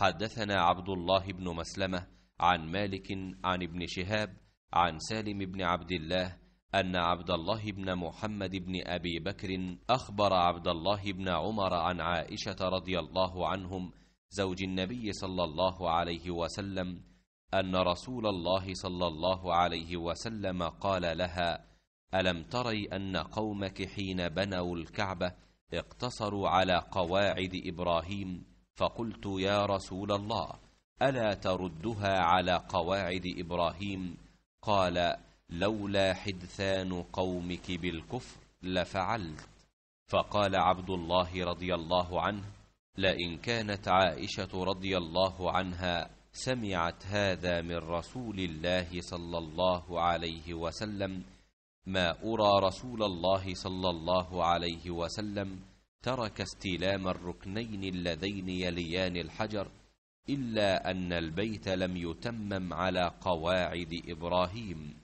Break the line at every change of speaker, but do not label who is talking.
حدثنا عبد الله بن مسلمة
عن مالك عن ابن شهاب عن سالم بن عبد الله أن عبد الله بن محمد بن أبي بكر أخبر عبد الله بن عمر عن عائشة رضي الله عنهم زوج النبي صلى الله عليه وسلم أن رسول الله صلى الله عليه وسلم قال لها ألم تري أن قومك حين بنوا الكعبة اقتصروا على قواعد إبراهيم؟ فقلت يا رسول الله ألا تردها على قواعد إبراهيم قال لولا حدثان قومك بالكفر لفعلت فقال عبد الله رضي الله عنه لئن كانت عائشة رضي الله عنها سمعت هذا من رسول الله صلى الله عليه وسلم ما أرى رسول الله صلى الله عليه وسلم ترك استلام الركنين اللذين يليان الحجر إلا أن البيت لم
يتمم على قواعد إبراهيم